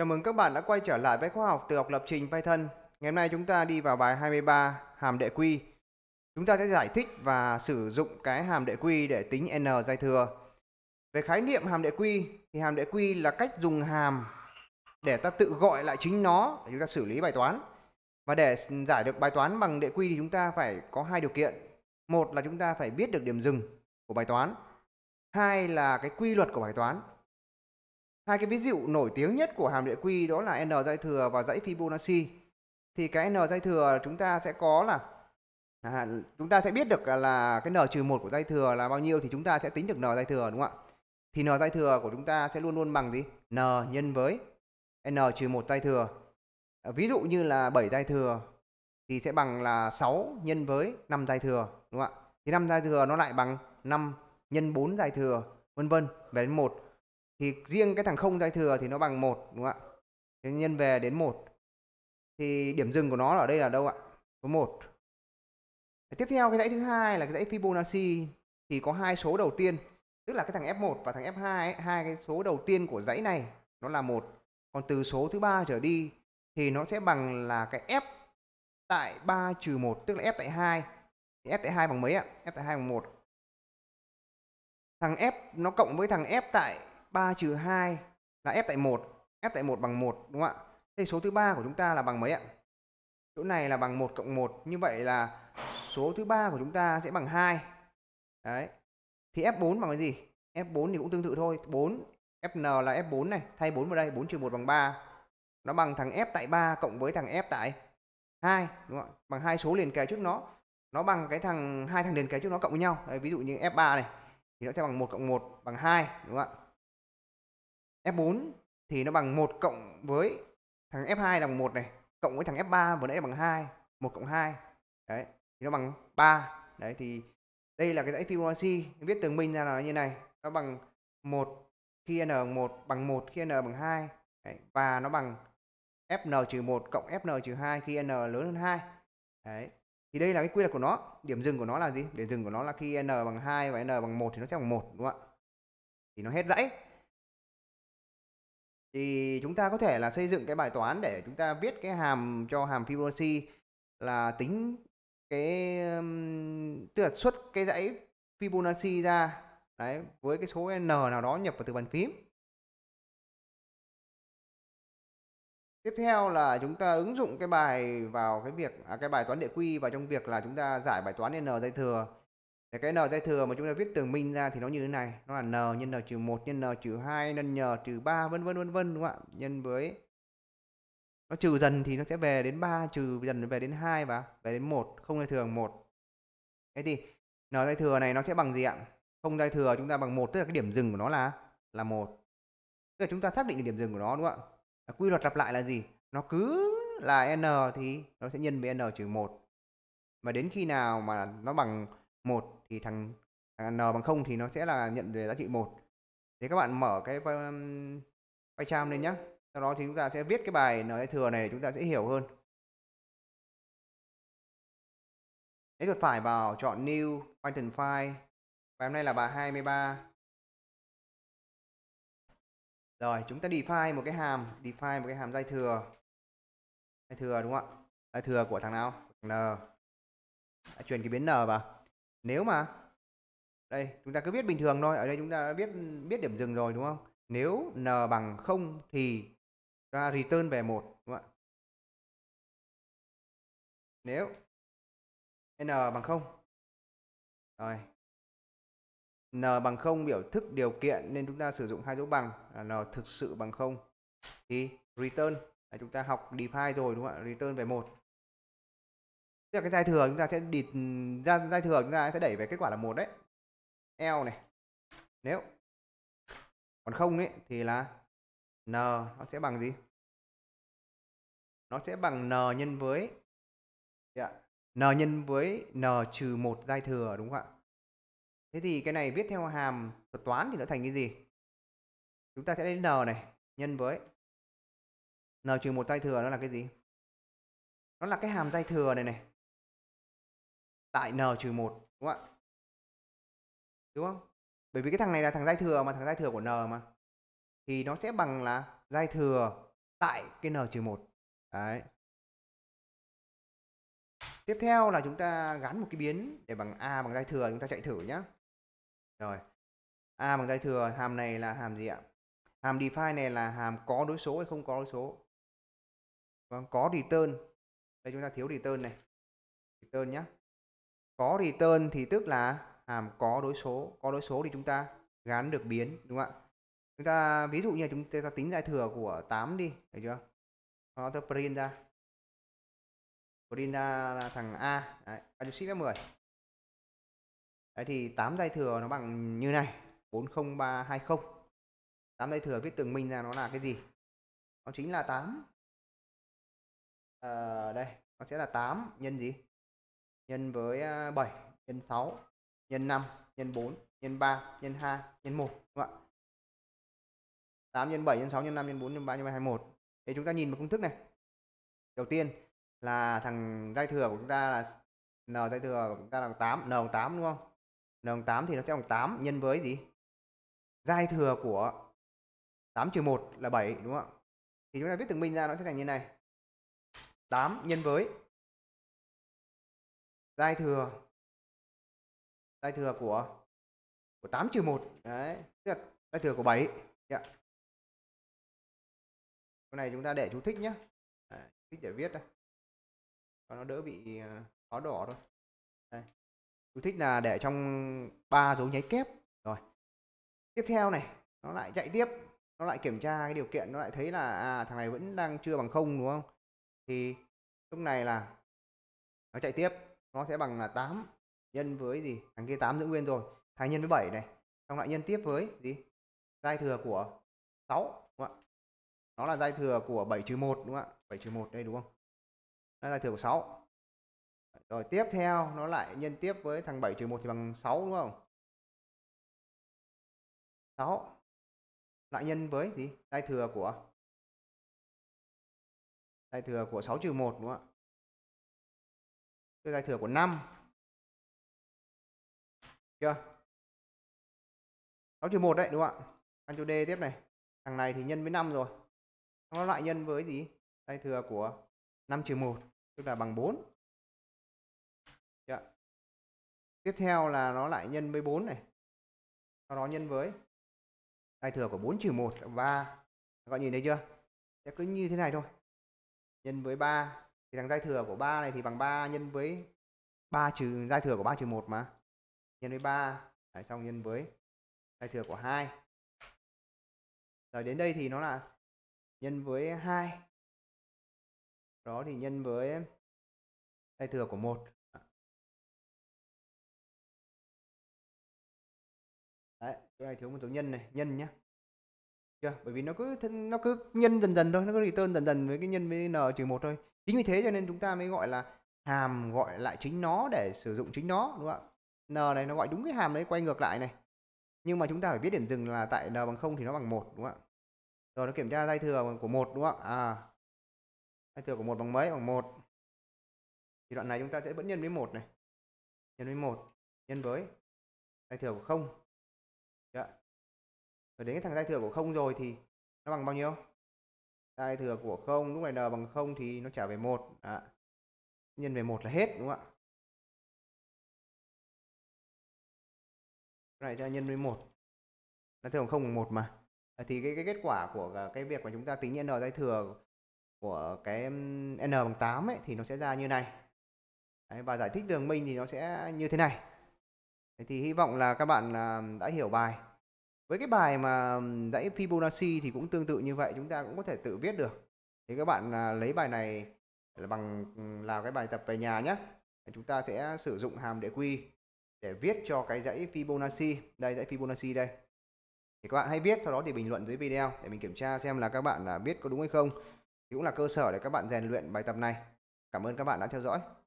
Chào mừng các bạn đã quay trở lại với khóa học tự học lập trình Python. Ngày hôm nay chúng ta đi vào bài 23 hàm đệ quy. Chúng ta sẽ giải thích và sử dụng cái hàm đệ quy để tính n dây thừa. Về khái niệm hàm đệ quy thì hàm đệ quy là cách dùng hàm để ta tự gọi lại chính nó để chúng ta xử lý bài toán. Và để giải được bài toán bằng đệ quy thì chúng ta phải có hai điều kiện. Một là chúng ta phải biết được điểm dừng của bài toán. Hai là cái quy luật của bài toán Hai cái ví dụ nổi tiếng nhất của hàm địa quy đó là n dây thừa và dãy Fibonacci. Thì cái n dây thừa chúng ta sẽ có là à, chúng ta sẽ biết được là cái n trừ một của dây thừa là bao nhiêu thì chúng ta sẽ tính được n dây thừa đúng không ạ? Thì n dây thừa của chúng ta sẽ luôn luôn bằng gì? n nhân với n trừ một dãy thừa. À, ví dụ như là 7 dây thừa thì sẽ bằng là 6 nhân với 5 dây thừa đúng không ạ? Thì 5 dây thừa nó lại bằng 5 nhân 4 dây thừa vân vân về đến 1 thì riêng cái thằng không dây thừa thì nó bằng một đúng không ạ thế nhân về đến một thì điểm dừng của nó ở đây là đâu ạ số một tiếp theo cái dãy thứ hai là cái dãy Fibonacci thì có hai số đầu tiên tức là cái thằng F1 và thằng F2 hai cái số đầu tiên của dãy này nó là một còn từ số thứ ba trở đi thì nó sẽ bằng là cái F tại 3 trừ 1 tức là F tại 2 thì F tại 2 bằng mấy ạ? F tại 2 bằng 1 thằng F nó cộng với thằng F tại 3 trừ 2 là f tại 1, f tại 1 bằng 1 đúng không ạ? Thế số thứ ba của chúng ta là bằng mấy ạ? Chỗ này là bằng 1 cộng 1, như vậy là số thứ ba của chúng ta sẽ bằng 2. Đấy. Thì F4 bằng cái gì? F4 thì cũng tương tự thôi, 4 Fn là F4 này, thay 4 vào đây, 4 trừ 1 bằng 3. Nó bằng thằng F tại 3 cộng với thằng F tại 2, đúng không ạ? Bằng hai số liền kề trước nó. Nó bằng cái thằng hai thằng liền kề trước nó cộng với nhau. Đấy, ví dụ như F3 này thì nó sẽ bằng 1 cộng 1 bằng 2, đúng không ạ? F4 thì nó bằng 1 cộng với thằng F2 là bằng 1 này, cộng với thằng F3 vừa nãy là bằng 2, 1 cộng 2. Đấy, thì nó bằng 3. Đấy thì đây là cái dãy Fibonacci viết tường minh ra là như này, nó bằng 1 khi n bằng 1 bằng 1 khi n bằng 2 Đấy, và nó bằng fn-1 cộng fn-2 khi n lớn hơn 2. Đấy. Thì đây là cái quy luật của nó, điểm dừng của nó là gì? Điểm dừng của nó là khi n bằng 2 và n bằng 1 thì nó sẽ bằng 1 đúng không ạ? Thì nó hết dãy thì chúng ta có thể là xây dựng cái bài toán để chúng ta viết cái hàm cho hàm Fibonacci là tính cái tức là xuất cái dãy Fibonacci ra đấy với cái số n nào đó nhập vào từ bàn phím tiếp theo là chúng ta ứng dụng cái bài vào cái việc à, cái bài toán địa quy vào trong việc là chúng ta giải bài toán n dây thừa Thế cái n dây thừa mà chúng ta viết tường minh ra thì nó như thế này, nó là n nhân n trừ 1 nhân n trừ 2 nhân n trừ 3 vân vân vân vân đúng không ạ? Nhân với nó trừ dần thì nó sẽ về đến 3 trừ dần về đến 2 và về đến 1, không dây thừa 1. Thế thì n dây thừa này nó sẽ bằng gì ạ? Không dây thừa chúng ta bằng 1 tức là cái điểm dừng của nó là là 1. Tức là chúng ta xác định cái điểm dừng của nó đúng không ạ? Quy luật lặp lại là gì? Nó cứ là n thì nó sẽ nhân với n trừ 1. Và đến khi nào mà nó bằng 1 thì thằng, thằng n bằng không thì nó sẽ là nhận về giá trị một thế các bạn mở cái PyCharm um, lên nhá. sau đó thì chúng ta sẽ viết cái bài nói thừa này để chúng ta sẽ hiểu hơn lấy chuột phải vào chọn new Python file và hôm nay là bài 23 rồi chúng ta define một cái hàm define một cái hàm dây thừa dây thừa đúng không ạ dây thừa của thằng nào thằng n đã truyền cái biến n vào nếu mà đây chúng ta cứ viết bình thường thôi ở đây chúng ta đã biết biết điểm dừng rồi đúng không nếu n bằng 0 thì ta return về một đúng không ạ nếu n bằng 0 rồi n bằng 0 biểu thức điều kiện nên chúng ta sử dụng hai dấu bằng là n thực sự bằng 0 thì return là chúng ta học define rồi đúng không ạ return về một tức là cái giai thừa chúng ta sẽ địt ừ, ra giai thừa chúng ta sẽ đẩy về kết quả là một đấy L này nếu còn không ấy thì là N nó sẽ bằng gì nó sẽ bằng N nhân với dạ, N nhân với N trừ một giai thừa đúng không ạ thế thì cái này viết theo hàm thuật toán thì nó thành cái gì chúng ta sẽ lấy N này nhân với N trừ một giai thừa nó là cái gì nó là cái hàm giai thừa này này tại n trừ một đúng không ạ đúng không bởi vì cái thằng này là thằng dai thừa mà thằng dai thừa của n mà thì nó sẽ bằng là dai thừa tại cái n trừ một đấy tiếp theo là chúng ta gắn một cái biến để bằng a bằng dai thừa chúng ta chạy thử nhá rồi a bằng dai thừa hàm này là hàm gì ạ hàm define này là hàm có đối số hay không có đối số vâng có return đây chúng ta thiếu return này return nhá có return thì tức là hàm có đối số có đối số thì chúng ta gán được biến đúng không ạ chúng ta ví dụ như chúng ta tính giải thừa của 8 đi được chưa nó ta print ra print ra là thằng a đấy adjustive f10 đấy thì 8 giải thừa nó bằng như này 40320 8 giải thừa viết tường minh ra nó là cái gì nó chính là 8 à, ờ, đây nó sẽ là 8 nhân gì nhân với 7 à, nhân 6 nhân 5 nhân 4 nhân 3 nhân 2 nhân 1 đúng không ạ 8 nhân 7 nhân 6 nhân 5 nhân 4 nhân 3 nhân 3 21 thế chúng ta nhìn vào công thức này đầu tiên là thằng dây thừa của chúng ta là n dây thừa của chúng ta là 8 n bằng 8 đúng không n bằng 8 thì nó sẽ bằng 8 nhân với gì dây thừa của 8 trừ 1 là 7 đúng không ạ thì chúng ta viết từng minh ra nó sẽ thành như này 8 nhân với giai thừa giai thừa của của 8 trừ 1 đấy tức là giai thừa của 7 yeah. Dạ. con này chúng ta để chú thích nhé đấy, thích để viết đây cho nó đỡ bị ờ, khó đỏ thôi đây. chú thích là để trong ba dấu nháy kép rồi tiếp theo này nó lại chạy tiếp nó lại kiểm tra cái điều kiện nó lại thấy là à, thằng này vẫn đang chưa bằng không đúng không thì lúc này là nó chạy tiếp nó sẽ bằng là 8 nhân với gì thằng kia 8 giữ nguyên rồi thay nhân với 7 này xong lại nhân tiếp với gì giai thừa của 6 đúng không ạ nó là giai thừa của 7 trừ 1 đúng không ạ 7 trừ 1 đây đúng không nó là giai thừa của 6 rồi tiếp theo nó lại nhân tiếp với thằng 7 trừ 1 thì bằng 6 đúng không 6 lại nhân với gì giai thừa của giai thừa của 6 trừ 1 đúng không ạ đôi giải thừa của năm, chưa 6 trừ 1 đấy đúng không ạ căn cho D tiếp này thằng này thì nhân với 5 rồi nó lại nhân với gì giải thừa của 5 trừ 1 tức là bằng 4 chưa? tiếp theo là nó lại nhân với 4 này sau đó nhân với giải thừa của 4 trừ 1 là 3 các bạn nhìn thấy chưa sẽ cứ như thế này thôi nhân với 3 thì thằng giai thừa của 3 này thì bằng 3 nhân với 3 trừ giai thừa của 3 trừ 1 mà nhân với 3 Đấy, xong nhân với giai thừa của 2 rồi đến đây thì nó là nhân với 2 đó thì nhân với giai thừa của 1 Đấy, chỗ này thiếu một số nhân này, nhân nhá. Chưa? Bởi vì nó cứ nó cứ nhân dần dần thôi, nó cứ return dần dần với cái nhân với n trừ 1 thôi chính vì thế cho nên chúng ta mới gọi là hàm gọi lại chính nó để sử dụng chính nó đúng không ạ n này nó gọi đúng cái hàm đấy quay ngược lại này nhưng mà chúng ta phải biết điểm dừng là tại n bằng không thì nó bằng một đúng không ạ rồi nó kiểm tra dây thừa của một đúng không ạ à dây thừa của một bằng mấy bằng một thì đoạn này chúng ta sẽ vẫn nhân với một này nhân với một nhân với dây thừa của không dạ. rồi đến cái thằng dây thừa của không rồi thì nó bằng bao nhiêu sai thừa của không lúc này n bằng không thì nó trả về một à, nhân về một là hết đúng không ạ lại cho nhân với một nó thường không bằng một mà à, thì cái, cái kết quả của cái việc mà chúng ta tính n dây thừa của cái n bằng 8 ấy thì nó sẽ ra như này Đấy, và giải thích đường minh thì nó sẽ như thế này Đấy, thì hy vọng là các bạn à, đã hiểu bài với cái bài mà dãy Fibonacci thì cũng tương tự như vậy chúng ta cũng có thể tự viết được thì các bạn à, lấy bài này là bằng làm cái bài tập về nhà nhé chúng ta sẽ sử dụng hàm đệ quy để viết cho cái dãy Fibonacci đây dãy Fibonacci đây thì các bạn hãy viết sau đó thì bình luận dưới video để mình kiểm tra xem là các bạn là biết có đúng hay không thì cũng là cơ sở để các bạn rèn luyện bài tập này cảm ơn các bạn đã theo dõi